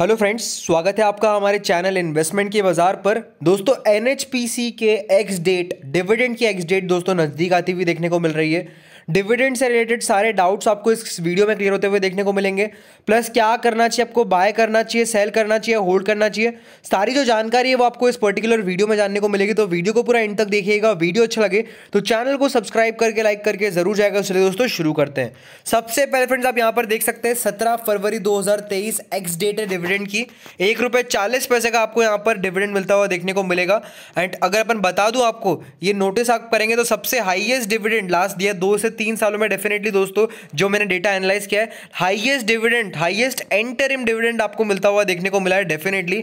hello friends स्वागत है आपका हमारे चैनल इन्वेस्टमेंट के बाजार पर दोस्तों एनएचपीसी के एक्स डेट डिविडेंड की एक्स डेट दोस्तों नज़दीक आती हुई देखने को मिल रही है डिविडेंड से रिलेटेड सारे डाउट्स आपको इस वीडियो में क्लियर होते हुए देखने को मिलेंगे प्लस क्या करना चाहिए आपको बाय करना चाहिए सेल करना चाहिए होल्ड करना चाहिए सारी जो जानकारी है वो आपको इस पर्टिकुलर वीडियो में जानने को मिलेगी तो वीडियो को पूरा इंड तक देखिएगा वीडियो अच्छा लगे तो चैनल को सब्सक्राइब करके लाइक करके जरूर जाएगा चलिए दोस्तों शुरू करते हैं सबसे पहले फ्रेंड्स आप यहाँ पर देख सकते हैं सत्रह फरवरी दो एक्स डेट है डिविडेंड की एक रुपये चालीस पैसे का आपको यहाँ पर डिविडेंड मिलता हुआ देखने को मिलेगा एंड अगर अपन बता दूँ आपको ये नोटिस आप करेंगे तो सबसे हाइएस्ट डिविडेंड लास्ट दिया दो से तीन सालों में डेफिनेटली दोस्तों जो मैंने डेटा एनालाइज किया है highest dividend highest interim dividend आपको मिलता हुआ देखने को मिला है डेफिनेटली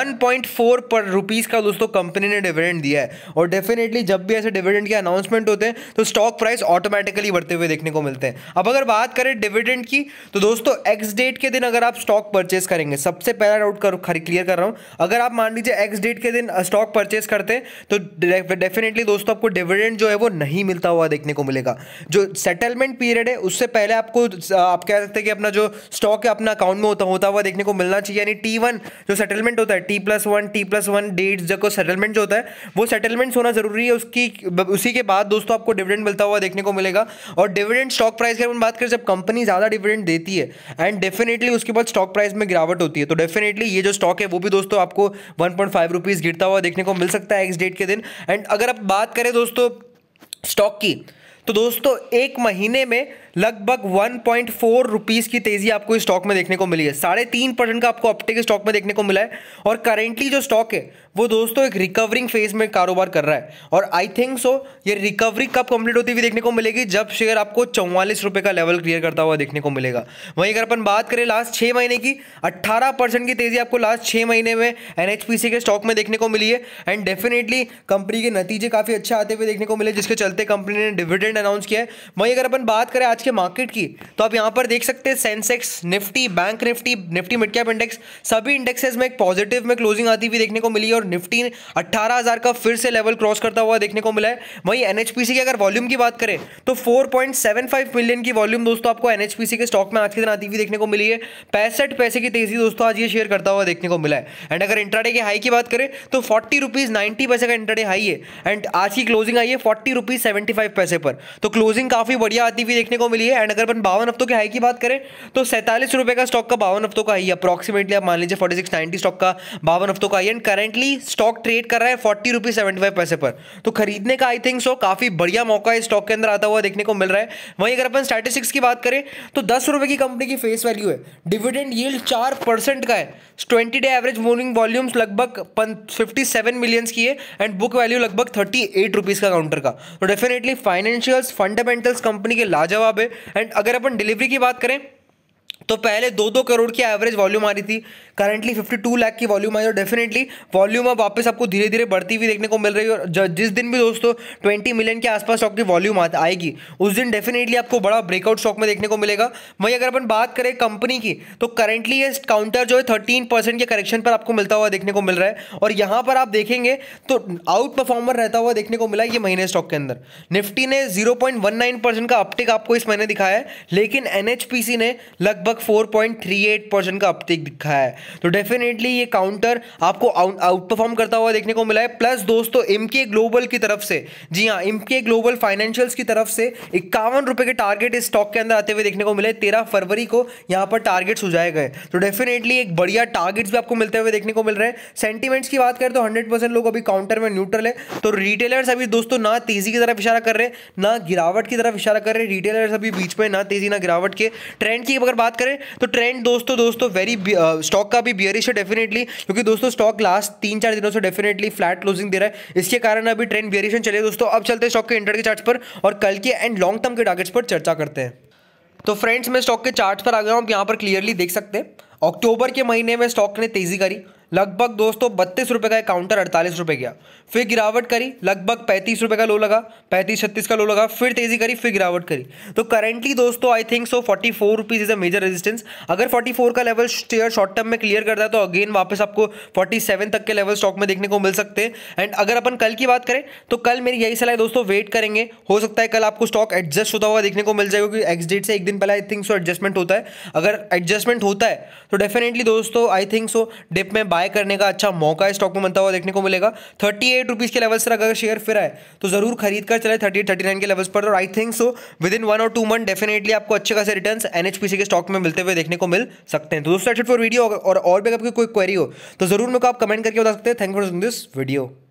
1.4 पर रुपीस का दोस्तों कंपनी ने डिविडेंड दिया है और डेफिनेटली जब भी ऐसे डिविडेंड के अनाउंसमेंट होते हैं तो स्टॉक प्राइस ऑटोमेटिकली बढ़ते हुए देखने को मिलते हैं अब अगर बात करें डिविडेंड की तो दोस्तों एक्स डेट के दिन अगर आप स्टॉक परचेस करेंगे सबसे पहला डाउट कर क्लियर कर रहा हूं अगर आप मान लीजिए एक्स डेट के दिन स्टॉक परचेस करते हैं तो डेफिनेटली दोस्तों आपको डिविडेंड जो है वो नहीं मिलता हुआ देखने को मिलेगा जो जो सेटलमेंट पीरियड है उससे पहले आपको आप कह सकते हैं कि अपना जो स्टॉक है अपना अकाउंट में होता होता हुआ देखने को मिलना चाहिए यानी टी वन जो सेटलमेंट होता है T plus one T plus one date जो सेटलमेंट जो होता है वो सेटलमेंट्स होना जरूरी है उसकी उसी के बाद दोस्तों आपको डिविडेंड मिलता हुआ देखने को मिलेगा और डिविडेंड स्टॉक प्राइस की बात करें जब कंपनी ज़्यादा डिविडेंड देती है एंड डेफिनेटली उसके बाद स्टॉक प्राइस में गिरावट होती है तो डेफिनेटली ये जो स्टॉक है वो भी दोस्तों आपको वन पॉइंट फाइव रुपीज़ गिरता हुआ देखने को मिल सकता है एक्स डेट के दिन एंड अगर आप बात करें दोस्तों स्टॉक की तो दोस्तों एक महीने में लगभग 1.4 पॉइंट रुपीज़ की तेज़ी आपको इस स्टॉक में देखने को मिली है साढ़े तीन परसेंट का आपको अपटेक स्टॉक में देखने को मिला है और करेंटली जो स्टॉक है वो दोस्तों एक रिकवरिंग फेज में कारोबार कर रहा है और आई थिंक सो ये रिकवरी कब कंप्लीट होती हुई देखने को मिलेगी जब शेयर आपको चौवालीस रुपये का लेवल क्लियर करता हुआ देखने को मिलेगा वहीं अगर अपन बात करें लास्ट छः महीने की अट्ठारह परसेंट की तेज़ी आपको लास्ट छः महीने में एन के स्टॉक में देखने को मिली है एंड डेफिनेटली कंपनी के नतीजे काफ़ी अच्छे आते हुए देखने को मिले जिसके चलते कंपनी ने डिविडेंड अनाउंस किया है वहीं अगर अपन बात करें आज आज के मार्केट की तो आप यहाँ पर देख सकते हैं Sensex Nifty bank Nifty Nifty mid cap index सभी इंडेक्सेस में एक पॉजिटिव में क्लोजिंग आती हुई देखने को मिली और निफ्टी अट्ठारह का फिर से लेवल क्रॉस करता हुआ देखने को मिला है वहीं एनएचपीसी की अगर वॉल्यूम की बात करें तो फोर मिलियन की वॉल्यूम दोस्तों आपको एनएचपीसी के स्टॉक में आज के दिन आती हुई देखने को मिली है पैंसठ पैसे की तेजी दोस्तों आज ये शेयर करता हुआ देखने को मिला है एंड अगर इंटरडे के हाई की बात करें तो फोर्टी रुपीज़ पैसे का इंटरडे हाई है एंड आज की क्लोजिंग आई है फोर्टी रुपीज़ पैसे पर तो क्लोजिंग काफ़ी बढ़िया आती हुई देखने को मिली है एंड अगर अपन बावन हफ्तों के हाई की बात करें तो सैंतालीस रुपए का स्टॉक का बावन हफ्तों का हाई अप्रॉक्सीमेटली आप मान लीजिए फोर्टी सिक्स नाइनटी स्टॉक का बावन हफ्तों का high and currently stock trade कर रहा है फोर्टी रुपीज सेवेंटी फाइव पैसे पर तो खरीदने का आई थिंक सो काफ़ी बढ़िया मौका इस स्टॉक के अंदर आता हुआ देखने को मिल रहा है वहीं अगर अपन स्टैटिस्टिक्स की बात करें तो दस रुपए की कंपनी की फेस वैल्यू है डिविडेंड यील्ड चार परसेंट का है twenty day average moving volumes लगभग फिफ्टी सेवन मिलियंस की है एंड बुक वैल्यू लगभग थर्टी एट रुपीज़ का काउंटर का तो डेफिनेटली फाइनेंशियल फंडामेंटल्स कंपनी के लाजवाब पे एंड अगर अपन डिलीवरी की बात करें तो पहले दो दो करोड़ की एवरेज वॉल्यूम आ रही थी करंटली 52 लाख की वॉल्यूम आई और डेफिनेटली वॉल्यूम अब वापस आपको धीरे धीरे बढ़ती हुई देखने को मिल रही है और जिस दिन भी दोस्तों 20 मिलियन के आसपास स्टॉक की वॉल्यूम आएगी उस दिन डेफिनेटली आपको बड़ा ब्रेकआउट स्टॉक में देखने को मिलेगा वहीं अगर अपन बात करें कंपनी की तो करंटली ये काउंटर जो है थर्टीन के करेक्शन पर आपको मिलता हुआ देखने को मिल रहा है और यहाँ पर आप देखेंगे तो आउट परफॉर्मर रहता हुआ देखने को मिला ये महीने स्टॉक के अंदर निफ्टी ने जीरो का अपटेक आपको इस महीने दिखाया है लेकिन एन ने लगभग लगभग 4.38 परसेंट का अपटेक दिखा है तो डेफिनेटली ये काउंटर आपको आउट परफॉर्म करता हुआ देखने को मिला है प्लस दोस्तों एम ग्लोबल की तरफ से जी हाँ एम ग्लोबल फाइनेंशियल्स की तरफ से इक्यावन रुपये के टारगेट इस स्टॉक के अंदर आते हुए देखने को मिले तेरह फरवरी को यहाँ पर टारगेट सुझाए गए तो डेफिनेटली एक बढ़िया टारगेट्स भी आपको मिलते हुए देखने को मिल रहे हैं सेंटीमेंट्स की बात करें तो हंड्रेड लोग अभी काउंटर में न्यूट्रल है तो रिटेलर्स अभी दोस्तों ना तेजी की तरफ इशारा कर रहे हैं ना गिरावट की तरफ इशारा कर रहे हैं रिटेलर्स अभी बीच में ना तेजी ना गिरावट के ट्रेंड की अगर बात करें तो ट्रेंड दोस्तों दोस्तों वेरी स्टॉक uh, का भी बियरिश है डेफिनेटली क्योंकि दोस्तों स्टॉक लास्ट तीन चार दिनों से डेफिनेटली फ्लैट क्लोजिंग दे रहा है इसके कारण अभी ट्रेंड बियरिशन चले दोस्तों अब चलते हैं स्टॉक के इंटर के चार्ट पर और कल के एंड लॉन्ग टर्म के टारगेट्स पर चर्चा करते हैं तो फ्रेंड्स मैं स्टॉक के चार्ट पर आ गया हूँ आप यहाँ पर क्लियरली देख सकते हैं अक्टूबर के महीने में स्टॉक ने तेजी करी लगभग दोस्तों बत्तीस रुपये का एक काउंटर अड़तालीस रुपये गया फिर गिरावट करी लगभग पैंतीस रुपये का लो लगा पैंतीस छत्तीस का लो लगा फिर तेजी करी फिर गिरावट करी तो करेंटली दोस्तों I think so forty four rupees is a major resistance अगर फोर्टी फोर का लेवल शेयर शॉर्ट टर्म में क्लियर करता है तो अगेन वापस आपको फोर्टी सेवन तक के लेवल स्टॉक में देखने को मिल सकते हैं एंड अगर अपन कल की बात करें तो कल मेरी यही सलाह दोस्तों वेट करेंगे हो सकता है कल आपको स्टॉक एडजस्ट होता हुआ देखने को मिल जाएगा क्योंकि एक्स डेट से एक दिन पहले आई थिंक सो एडजस्टमेंट होता है अगर एडजस्टमेंट होता है तो डेफिनेटली दोस्तों आई थिंक सो डिप में बाय करने का अच्छा मौका स्टॉक में बनता हुआ देखने को मिलेगा थर्टी एट रुपीज़ के लेवल से अगर शेयर फिर आए तो ज़रूर खरीद कर चले थर्टी थर्टी नाइन के लेवल्स पर और I think so within one और टू मंथ डेफिनेटली आपको अच्छे खासे रिटर्न एन के स्टॉक में मिलते हुए देखने को मिल सकते हैं तो दोस्तों फॉर वीडियो और और भी आपकी कोई क्वेरी हो तो ज़रूर मेरे को आप कमेंट करके बता सकते हैं थैंक फॉर दिस वीडियो